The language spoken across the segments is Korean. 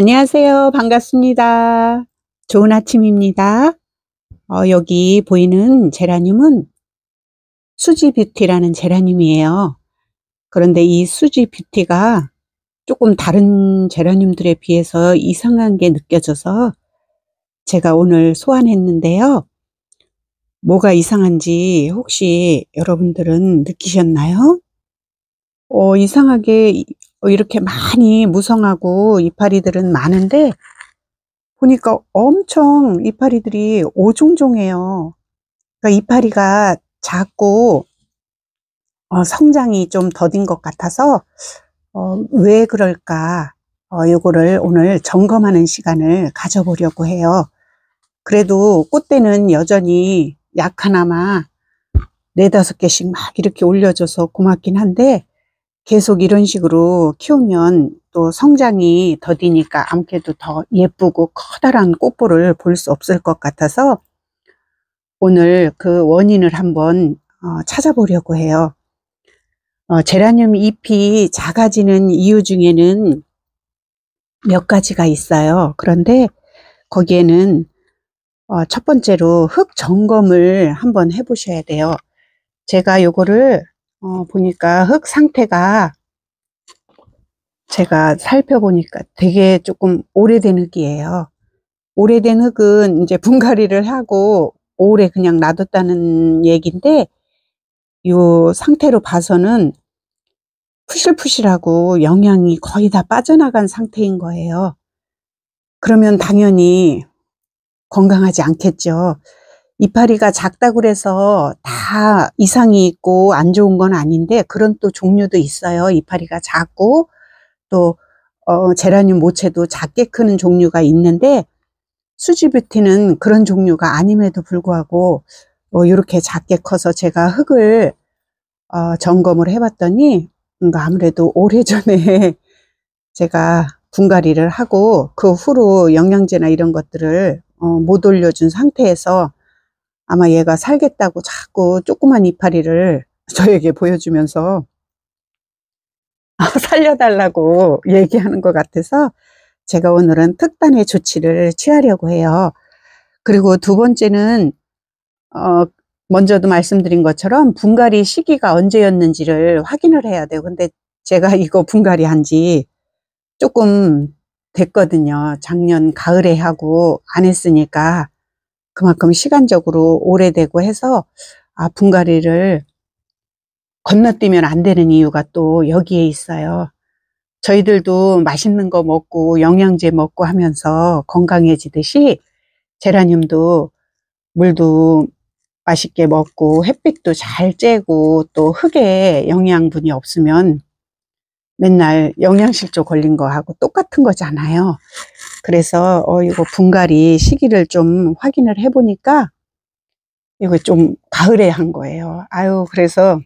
안녕하세요. 반갑습니다. 좋은 아침입니다. 어, 여기 보이는 제라늄은 수지 뷰티라는 제라늄이에요. 그런데 이 수지 뷰티가 조금 다른 제라늄들에 비해서 이상한 게 느껴져서 제가 오늘 소환했는데요. 뭐가 이상한지 혹시 여러분들은 느끼셨나요? 어, 이상하게 어, 이렇게 많이 무성하고 이파리들은 많은데 보니까 엄청 이파리들이 오종종해요. 그러니까 이파리가 작고 어, 성장이 좀 더딘 것 같아서 어, 왜 그럴까 어, 이거를 오늘 점검하는 시간을 가져보려고 해요. 그래도 꽃대는 여전히 약 하나마 네다섯 개씩 막 이렇게 올려줘서 고맙긴 한데 계속 이런 식으로 키우면 또 성장이 더디니까 암캐도 더 예쁘고 커다란 꽃볼을 볼 수 없을 것 같아서 오늘 그 원인을 한번 어, 찾아보려고 해요. 어, 제라늄 잎이 작아지는 이유 중에는 몇 가지가 있어요. 그런데 거기에는 어, 첫 번째로 흙 점검을 한번 해보셔야 돼요. 제가 요거를 어, 보니까 흙 상태가 제가 살펴보니까 되게 조금 오래된 흙이에요. 오래된 흙은 이제 분갈이를 하고 오래 그냥 놔뒀다는 얘기인데 요 상태로 봐서는 푸실푸실하고 영양이 거의 다 빠져나간 상태인 거예요. 그러면 당연히 건강하지 않겠죠. 이파리가 작다고 래서다 이상이 있고 안 좋은 건 아닌데 그런 또 종류도 있어요. 이파리가 작고 또 어, 제라늄 모체도 작게 크는 종류가 있는데 수지뷰티는 그런 종류가 아님에도 불구하고 뭐 이렇게 작게 커서 제가 흙을 어, 점검을 해봤더니 아무래도 오래전에 제가 분갈이를 하고 그 후로 영양제나 이런 것들을 어, 못 올려준 상태에서 아마 얘가 살겠다고 자꾸 조그만 이파리를 저에게 보여주면서 살려달라고 얘기하는 것 같아서 제가 오늘은 특단의 조치를 취하려고 해요. 그리고 두 번째는 어, 먼저도 말씀드린 것처럼 분갈이 시기가 언제였는지를 확인을 해야 돼요. 근데 제가 이거 분갈이 한 지 조금 됐거든요. 작년 가을에 하고 안 했으니까 그만큼 시간적으로 오래되고 해서 아 분갈이를 건너뛰면 안 되는 이유가 또 여기에 있어요. 저희들도 맛있는 거 먹고 영양제 먹고 하면서 건강해지듯이 제라늄도 물도 맛있게 먹고 햇빛도 잘 쬐고 또 흙에 영양분이 없으면 맨날 영양실조 걸린 거하고 똑같은 거잖아요. 그래서 어 이거 분갈이 시기를 좀 확인을 해보니까 이거 좀 가을에 한 거예요. 아유 그래서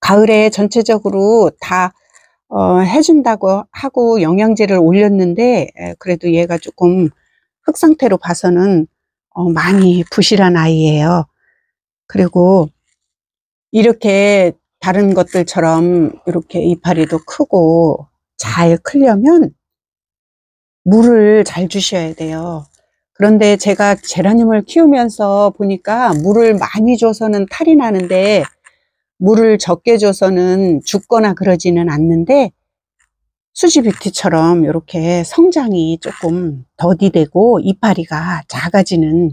가을에 전체적으로 다 어, 해준다고 하고 영양제를 올렸는데 그래도 얘가 조금 흙 상태로 봐서는 어, 많이 부실한 아이예요. 그리고 이렇게 다른 것들처럼 이렇게 이파리도 크고 잘 크려면 물을 잘 주셔야 돼요. 그런데 제가 제라늄을 키우면서 보니까 물을 많이 줘서는 탈이 나는데 물을 적게 줘서는 죽거나 그러지는 않는데 수지뷰티처럼 이렇게 성장이 조금 더디되고 이파리가 작아지는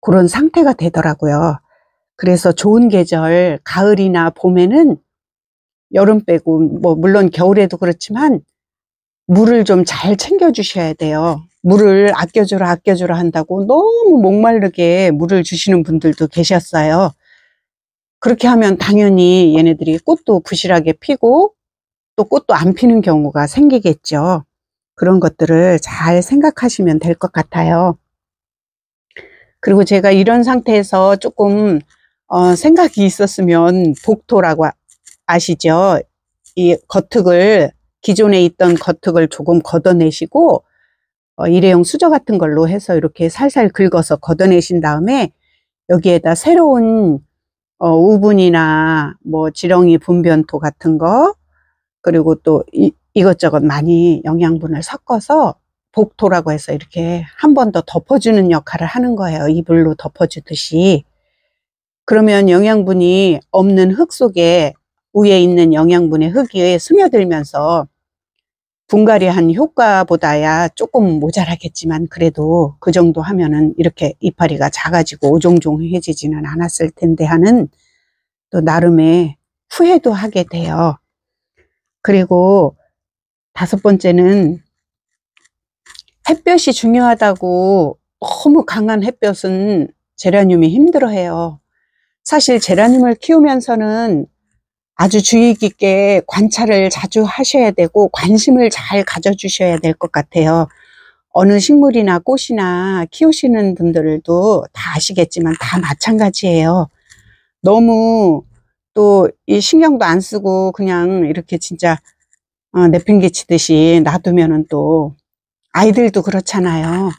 그런 상태가 되더라고요. 그래서 좋은 계절 가을이나 봄에는 여름 빼고 뭐 물론 겨울에도 그렇지만 물을 좀 잘 챙겨주셔야 돼요. 물을 아껴주라 아껴주라 한다고 너무 목마르게 물을 주시는 분들도 계셨어요. 그렇게 하면 당연히 얘네들이 꽃도 부실하게 피고 또 꽃도 안 피는 경우가 생기겠죠. 그런 것들을 잘 생각하시면 될 것 같아요. 그리고 제가 이런 상태에서 조금 어, 생각이 있었으면 복토라고 아, 아시죠? 이 겉흙을 기존에 있던 겉흙을 조금 걷어내시고 어, 일회용 수저 같은 걸로 해서 이렇게 살살 긁어서 걷어내신 다음에 여기에다 새로운 어, 우분이나 뭐 지렁이 분변토 같은 거 그리고 또 이, 이것저것 많이 영양분을 섞어서 복토라고 해서 이렇게 한 번 더 덮어주는 역할을 하는 거예요. 이불로 덮어주듯이. 그러면 영양분이 없는 흙 속에 위에 있는 영양분의 흙에 스며들면서 분갈이한 효과보다야 조금 모자라겠지만 그래도 그 정도 하면은 이렇게 이파리가 작아지고 오종종해지지는 않았을 텐데 하는 또 나름의 후회도 하게 돼요. 그리고 다섯 번째는 햇볕이 중요하다고 너무 강한 햇볕은 제라늄이 힘들어해요. 사실 제라늄을 키우면서는 아주 주의 깊게 관찰을 자주 하셔야 되고 관심을 잘 가져주셔야 될 것 같아요. 어느 식물이나 꽃이나 키우시는 분들도 다 아시겠지만 다 마찬가지예요. 너무 또 이 신경도 안 쓰고 그냥 이렇게 진짜 어, 내팽개치듯이 놔두면은 또 아이들도 그렇잖아요.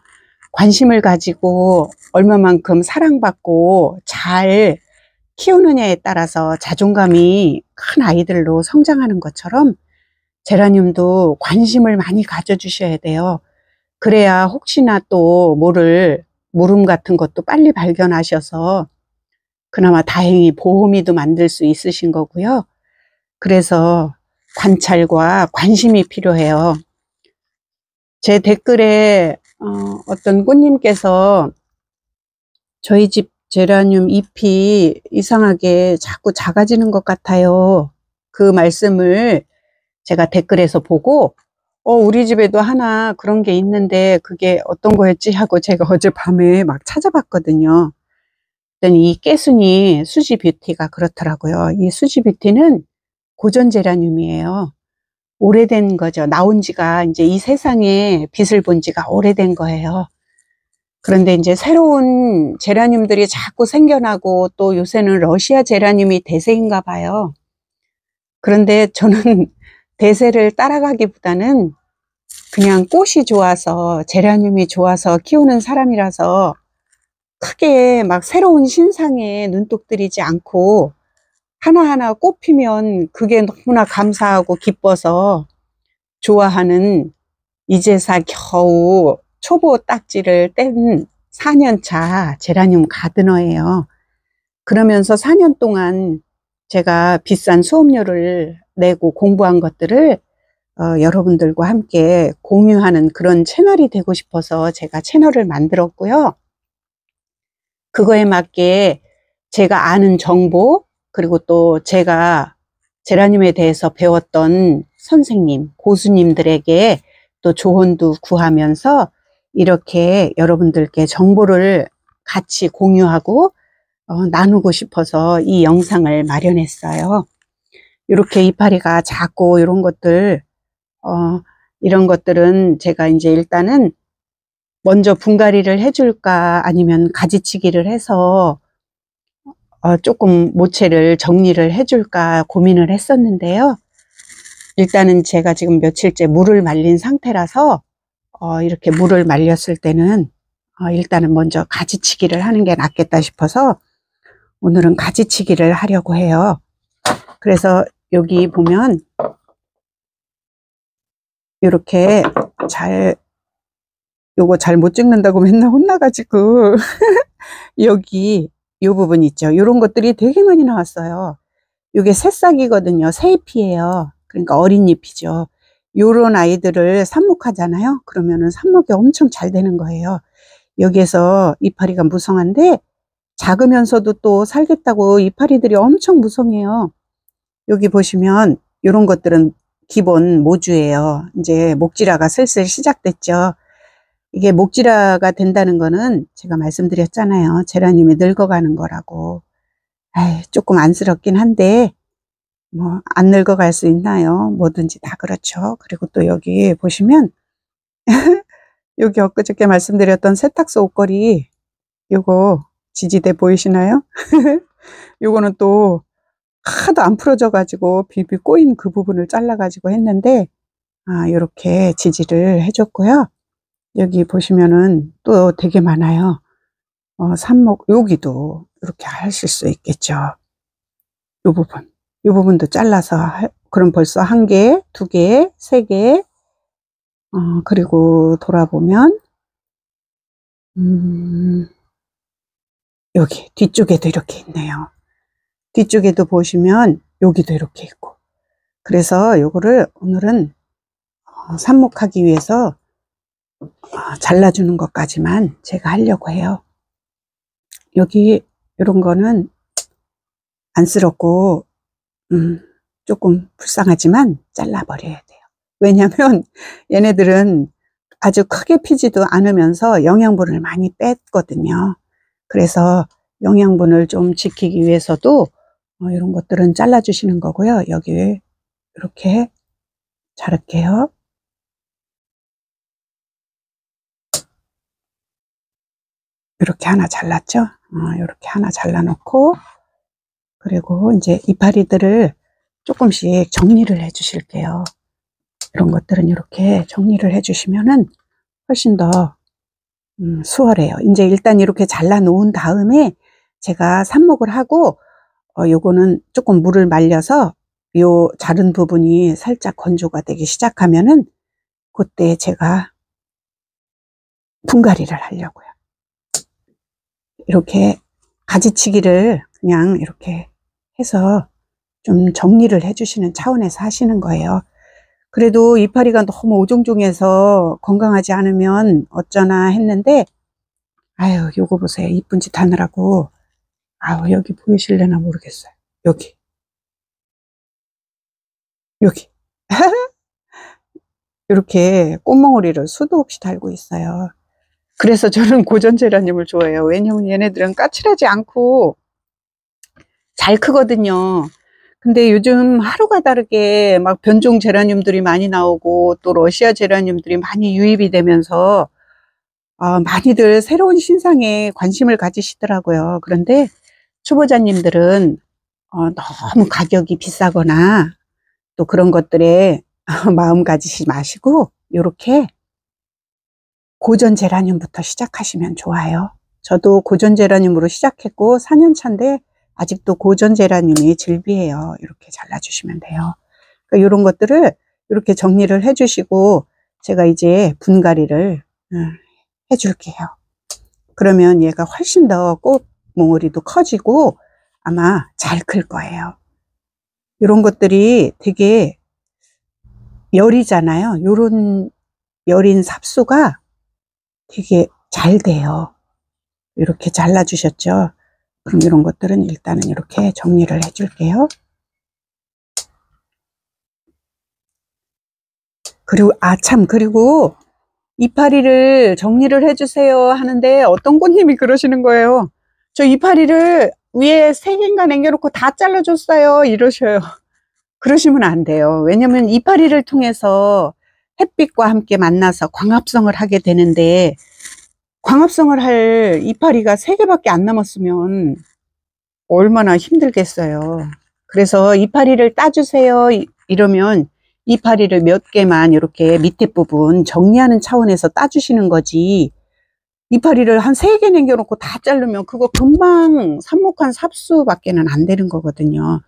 관심을 가지고 얼마만큼 사랑받고 잘 키우느냐에 따라서 자존감이 큰 아이들로 성장하는 것처럼 제라늄도 관심을 많이 가져주셔야 돼요. 그래야 혹시나 또 모를 물음 같은 것도 빨리 발견하셔서 그나마 다행히 보호미도 만들 수 있으신 거고요. 그래서 관찰과 관심이 필요해요. 제 댓글에 어, 떤 꽃님께서 저희 집 제라늄 잎이 이상하게 자꾸 작아지는 것 같아요. 그 말씀을 제가 댓글에서 보고 어, 우리 집에도 하나 그런 게 있는데 그게 어떤 거였지 하고 제가 어젯밤에 막 찾아봤거든요. 이 깨순이 수지 뷰티가 그렇더라고요. 이 수지 뷰티는 고전 제라늄이에요. 오래된 거죠. 나온 지가 이제 이 세상에 빛을 본 지가 오래된 거예요. 그런데 이제 새로운 제라늄들이 자꾸 생겨나고 또 요새는 러시아 제라늄이 대세인가 봐요. 그런데 저는 대세를 따라가기보다는 그냥 꽃이 좋아서 제라늄이 좋아서 키우는 사람이라서 크게 막 새로운 신상에 눈독 들이지 않고 하나하나 꽃 피면 그게 너무나 감사하고 기뻐서 좋아하는 이제사 겨우 초보 딱지를 뗀 4년차 제라늄 가드너예요. 그러면서 4년 동안 제가 비싼 수업료를 내고 공부한 것들을 어, 여러분들과 함께 공유하는 그런 채널이 되고 싶어서 제가 채널을 만들었고요. 그거에 맞게 제가 아는 정보 그리고 또 제가 제라늄에 대해서 배웠던 선생님, 고수님들에게 또 조언도 구하면서 이렇게 여러분들께 정보를 같이 공유하고 어, 나누고 싶어서 이 영상을 마련했어요. 이렇게 이파리가 작고 이런 것들 어, 이런 것들은 제가 이제 일단은 먼저 분갈이를 해줄까 아니면 가지치기를 해서 어, 조금 모체를 정리를 해줄까 고민을 했었는데요. 일단은 제가 지금 며칠째 물을 말린 상태라서 어, 이렇게 물을 말렸을 때는 어, 일단은 먼저 가지치기를 하는 게 낫겠다 싶어서 오늘은 가지치기를 하려고 해요. 그래서 여기 보면 이렇게 잘 요거 잘 못 찍는다고 맨날 혼나가지고 여기 요 부분 있죠. 요런 것들이 되게 많이 나왔어요. 요게 새싹이거든요. 새잎이에요. 그러니까 어린 잎이죠. 요런 아이들을 삽목하잖아요. 그러면은 삽목이 엄청 잘 되는 거예요. 여기에서 이파리가 무성한데 작으면서도 또 살겠다고 이파리들이 엄청 무성해요. 여기 보시면 요런 것들은 기본 모주예요. 이제 목지라가 슬슬 시작됐죠. 이게 목지라가 된다는 거는 제가 말씀드렸잖아요. 제라늄이 늙어가는 거라고. 아이, 조금 안쓰럽긴 한데 뭐안 늙어갈 수 있나요? 뭐든지 다 그렇죠. 그리고 또 여기 보시면 여기 엊그저께 말씀드렸던 세탁소 옷걸이 이거 지지대 보이시나요? 이거는또 하도 안 풀어져 가지고 비비 꼬인 그 부분을 잘라 가지고 했는데 아 이렇게 지지를 해줬고요. 여기 보시면은 또 되게 많아요. 어, 삽목 여기도 이렇게 하실 수 있겠죠. 이 부분 이 부분도 잘라서 그럼 벌써 한 개, 두 개, 세 개, 어, 그리고 돌아보면 음, 여기 뒤쪽에도 이렇게 있네요. 뒤쪽에도 보시면 여기도 이렇게 있고 그래서 이거를 오늘은 어, 삽목하기 위해서 어, 잘라주는 것까지만 제가 하려고 해요. 여기 이런 거는 안쓰럽고 음, 조금 불쌍하지만 잘라버려야 돼요. 왜냐하면 얘네들은 아주 크게 피지도 않으면서 영양분을 많이 뺐거든요. 그래서 영양분을 좀 지키기 위해서도 어, 이런 것들은 잘라주시는 거고요. 여기 이렇게 자를게요. 이렇게 하나 잘랐죠? 어, 이렇게 하나 잘라놓고 그리고 이제 이파리들을 조금씩 정리를 해 주실게요. 이런 것들은 이렇게 정리를 해 주시면은 훨씬 더 음, 수월해요. 이제 일단 이렇게 잘라 놓은 다음에 제가 삽목을 하고 어, 요거는 조금 물을 말려서 요 자른 부분이 살짝 건조가 되기 시작하면은 그때 제가 분갈이를 하려고요. 이렇게 가지치기를 그냥 이렇게 해서 좀 정리를 해주시는 차원에서 하시는 거예요. 그래도 이파리가 너무 오종종해서 건강하지 않으면 어쩌나 했는데 아유 요거 보세요 이쁜 짓 하느라고 아우 여기 보이실래나 모르겠어요 여기 여기 이렇게 꽃멍오리를 수도 없이 달고 있어요 그래서 저는 고전재라님을 좋아해요 왜냐면 얘네들은 까칠하지 않고 잘 크거든요. 근데 요즘 하루가 다르게 막 변종 제라늄들이 많이 나오고 또 러시아 제라늄들이 많이 유입이 되면서 어, 많이들 새로운 신상에 관심을 가지시더라고요. 그런데 초보자님들은 어, 너무 가격이 비싸거나 또 그런 것들에 마음 가지지 마시고 이렇게 고전 제라늄부터 시작하시면 좋아요. 저도 고전 제라늄으로 시작했고 4년 차인데 아직도 고전 제라늄이 즐비해요 이렇게 잘라주시면 돼요. 그러니까 이런 것들을 이렇게 정리를 해주시고 제가 이제 분갈이를 음, 해줄게요. 그러면 얘가 훨씬 더 꽃몽어리도 커지고 아마 잘 클 거예요. 이런 것들이 되게 열이잖아요. 이런 여린 삽수가 되게 잘 돼요. 이렇게 잘라주셨죠. 그럼 이런 것들은 일단은 이렇게 정리를 해줄게요. 그리고 아 참 그리고 이파리를 정리를 해주세요 하는데 어떤 꽃님이 그러시는 거예요. 저 이파리를 위에 세 개인가 남겨놓고 네 다 잘라줬어요 이러셔요. 그러시면 안 돼요. 왜냐면 이파리를 통해서 햇빛과 함께 만나서 광합성을 하게 되는데 광합성을 할 이파리가 3개밖에 안 남았으면 얼마나 힘들겠어요. 그래서 이파리를 따주세요 이러면 이파리를 몇 개만 이렇게 밑에 부분 정리하는 차원에서 따주시는 거지 이파리를 한3개 남겨놓고 다 자르면 그거 금방 삽목한 삽수밖에는 안 되는 거거든요.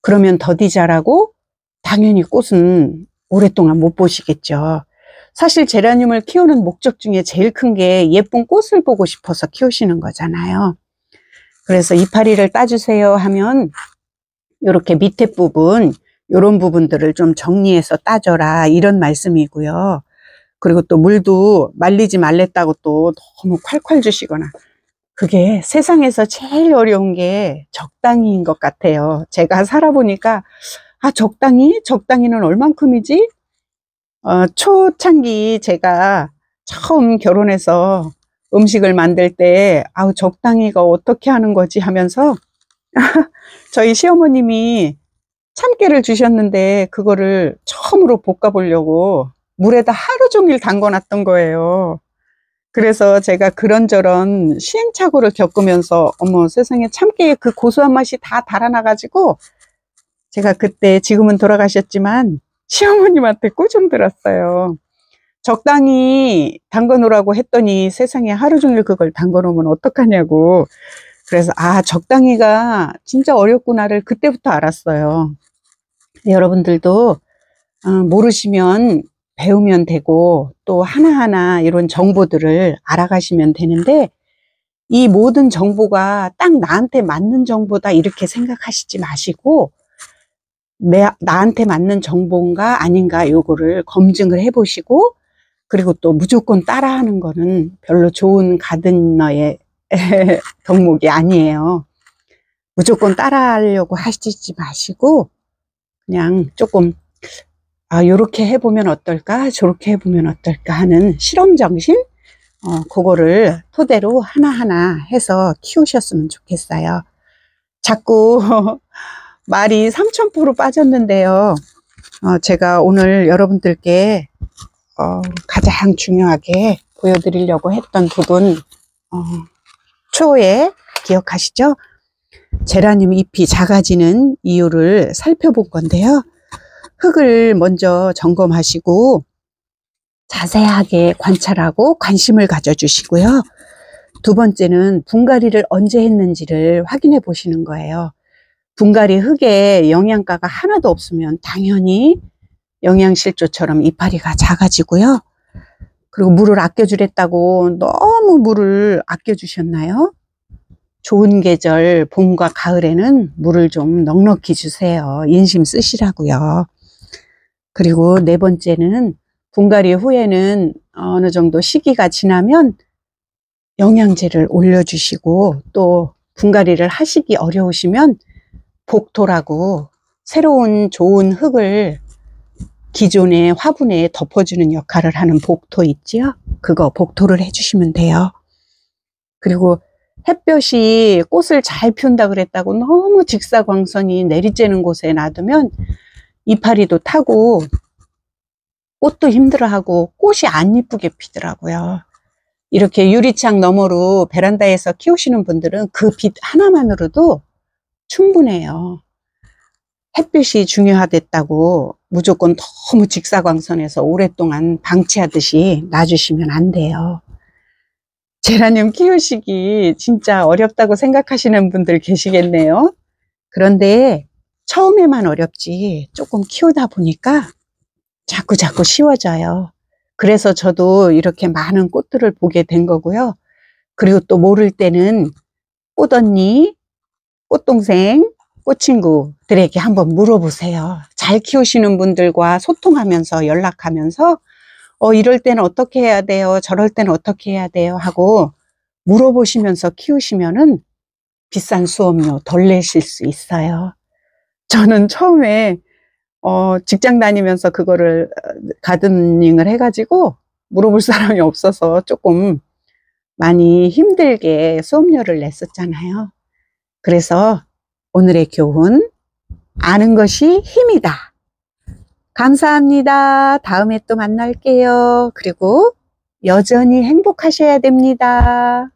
그러면 더디 자라고 당연히 꽃은 오랫동안 못 보시겠죠. 사실 제라늄을 키우는 목적 중에 제일 큰 게 예쁜 꽃을 보고 싶어서 키우시는 거잖아요. 그래서 이파리를 따주세요 하면 이렇게 밑에 부분 이런 부분들을 좀 정리해서 따져라 이런 말씀이고요. 그리고 또 물도 말리지 말랬다고 또 너무 콸콸 주시거나 그게 세상에서 제일 어려운 게 적당히인 것 같아요. 제가 살아보니까 아 적당히? 적당히는 얼만큼이지? 어, 초창기 제가 처음 결혼해서 음식을 만들 때 아우 적당히가 어떻게 하는 거지 하면서 저희 시어머님이 참깨를 주셨는데 그거를 처음으로 볶아 보려고 물에다 하루 종일 담궈 놨던 거예요 그래서 제가 그런저런 시행착오를 겪으면서 어머 세상에 참깨의 그 고소한 맛이 다 달아나 가지고 제가 그때 지금은 돌아가셨지만 시어머님한테 꾸준 들었어요. 적당히 담궈 놓으라고 했더니 세상에 하루 종일 그걸 담궈 놓으면 어떡하냐고. 그래서 아 적당히가 진짜 어렵구나를 그때부터 알았어요. 여러분들도 어, 모르시면 배우면 되고 또 하나하나 이런 정보들을 알아가시면 되는데 이 모든 정보가 딱 나한테 맞는 정보다 이렇게 생각하시지 마시고 내, 나한테 맞는 정보인가 아닌가 요거를 검증을 해보시고 그리고 또 무조건 따라하는 거는 별로 좋은 가든너의 덕목이 아니에요. 무조건 따라하려고 하시지 마시고 그냥 조금 아 요렇게 해보면 어떨까 저렇게 해보면 어떨까 하는 실험 정신 어, 그거를 토대로 하나하나 해서 키우셨으면 좋겠어요. 자꾸 말이 3,000% 빠졌는데요. 어, 제가 오늘 여러분들께 어, 가장 중요하게 보여드리려고 했던 부분 어, 초에 기억하시죠? 제라늄 잎이 작아지는 이유를 살펴본 건데요. 흙을 먼저 점검하시고 자세하게 관찰하고 관심을 가져주시고요. 두 번째는 분갈이를 언제 했는지를 확인해 보시는 거예요. 분갈이 흙에 영양가가 하나도 없으면 당연히 영양실조처럼 이파리가 작아지고요. 그리고 물을 아껴주랬다고 너무 물을 아껴주셨나요? 좋은 계절 봄과 가을에는 물을 좀 넉넉히 주세요. 인심 쓰시라고요. 그리고 네 번째는 분갈이 후에는 어느 정도 시기가 지나면 영양제를 올려주시고 또 분갈이를 하시기 어려우시면 복토라고 새로운 좋은 흙을 기존의 화분에 덮어주는 역할을 하는 복토 있지요? 그거 복토를 해주시면 돼요. 그리고 햇볕이 꽃을 잘 피운다 그랬다고 너무 직사광선이 내리쬐는 곳에 놔두면 이파리도 타고 꽃도 힘들어하고 꽃이 안 이쁘게 피더라고요. 이렇게 유리창 너머로 베란다에서 키우시는 분들은 그 빛 하나만으로도 충분해요. 햇빛이 중요하댔다고 무조건 너무 직사광선에서 오랫동안 방치하듯이 놔주시면 안 돼요. 제라늄 키우시기 진짜 어렵다고 생각하시는 분들 계시겠네요. 그런데 처음에만 어렵지 조금 키우다 보니까 자꾸 자꾸 쉬워져요. 그래서 저도 이렇게 많은 꽃들을 보게 된 거고요. 그리고 또 모를 때는 꽃 언니, 꽃동생, 꽃친구들에게 한번 물어보세요. 잘 키우시는 분들과 소통하면서 연락하면서 어, 이럴 때는 어떻게 해야 돼요? 저럴 때는 어떻게 해야 돼요? 하고 물어보시면서 키우시면은 비싼 수업료 덜 내실 수 있어요. 저는 처음에 어, 직장 다니면서 그거를 어, 가드닝을 해가지고 물어볼 사람이 없어서 조금 많이 힘들게 수업료를 냈었잖아요. 그래서 오늘의 교훈, 아는 것이 힘이다. 감사합니다. 다음에 또 만날게요. 그리고 여전히 행복하셔야 됩니다.